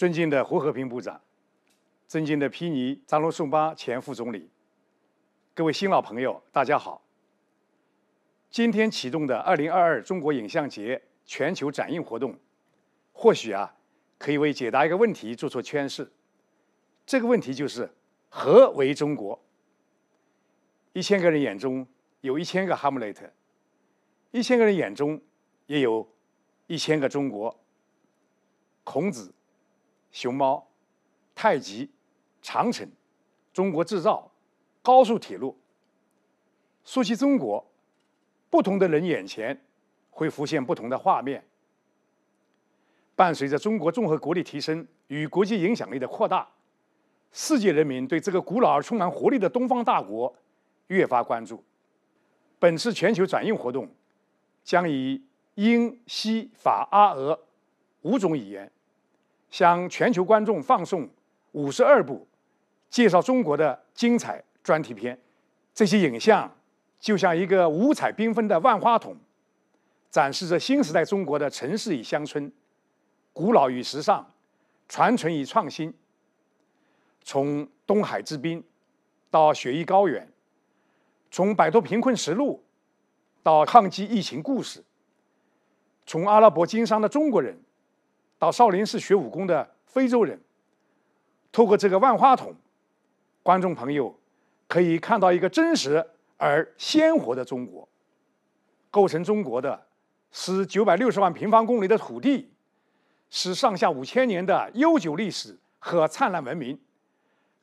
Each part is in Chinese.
尊敬的胡和平部长，尊敬的皮尼扎罗宋巴前副总理，各位新老朋友，大家好。今天启动的2022中国影像节全球展映活动，或许啊，可以为解答一个问题做出诠释。这个问题就是：何为中国？一千个人眼中有一千个哈姆雷特，一千个人眼中也有一千个中国。孔子。熊猫、太极、长城、中国制造、高速铁路。说起中国，不同的人眼前会浮现不同的画面。伴随着中国综合国力提升与国际影响力的扩大，世界人民对这个古老而充满活力的东方大国越发关注。本次全球转运活动将以英、西、法、阿、俄五种语言。向全球观众放送五十二部介绍中国的精彩专题片，这些影像就像一个五彩缤纷的万花筒，展示着新时代中国的城市与乡村、古老与时尚、传承与创新。从东海之滨到雪域高原，从摆脱贫困实录到抗击疫情故事，从阿拉伯经商的中国人。到少林寺学武功的非洲人，透过这个万花筒，观众朋友可以看到一个真实而鲜活的中国。构成中国的是九百六十万平方公里的土地，是上下五千年的悠久历史和灿烂文明，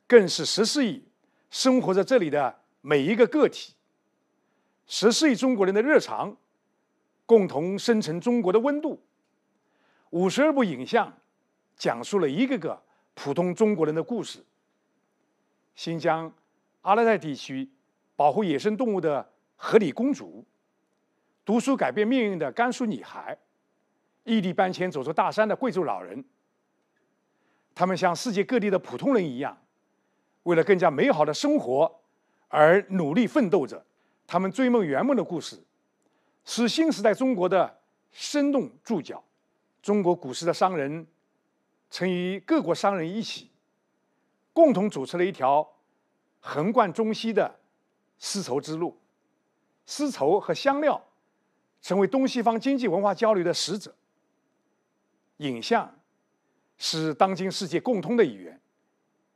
更是十四亿生活在这里的每一个个体。十四亿中国人的日常，共同生成中国的温度。五十二部影像，讲述了一个个普通中国人的故事：新疆阿勒泰地区保护野生动物的河里公主，读书改变命运的甘肃女孩，异地搬迁走出大山的贵州老人。他们像世界各地的普通人一样，为了更加美好的生活而努力奋斗着。他们追梦圆梦的故事，是新时代中国的生动注脚。中国古时的商人曾与各国商人一起，共同主持了一条横贯中西的丝绸之路。丝绸和香料成为东西方经济文化交流的使者。影像是当今世界共通的语言，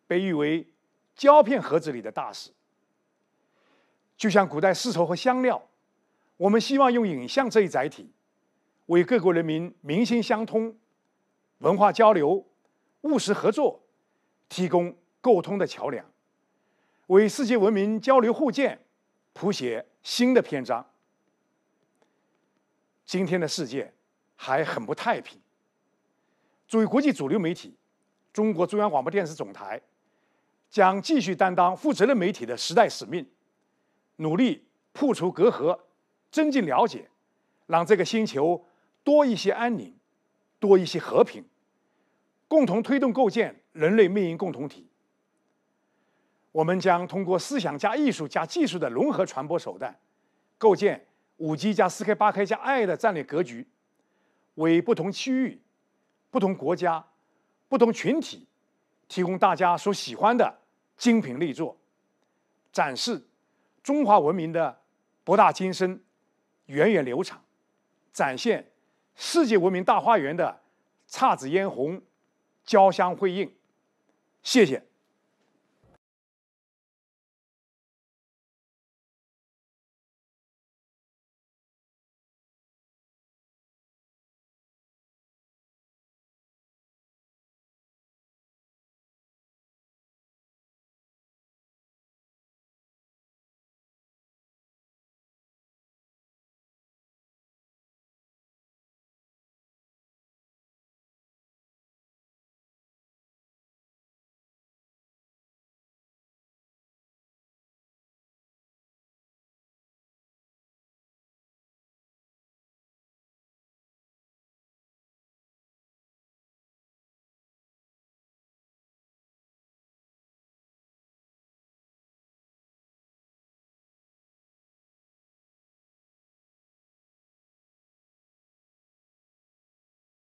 被誉为胶片盒子里的大使。就像古代丝绸和香料，我们希望用影像这一载体。为各国人民民心相通、文化交流、务实合作提供沟通的桥梁，为世界文明交流互鉴谱写新的篇章。今天的世界还很不太平。作为国际主流媒体，中国中央广播电视总台将继续担当负责任媒体的时代使命，努力破除隔阂，增进了解，让这个星球。多一些安宁，多一些和平，共同推动构建人类命运共同体。我们将通过思想加艺术加技术的融合传播手段，构建五 G 加四 K 八 K 加 AI 的战略格局，为不同区域、不同国家、不同群体提供大家所喜欢的精品力作，展示中华文明的博大精深、源远流长，展现。世界文明大花园的姹紫嫣红，交相辉映。谢谢。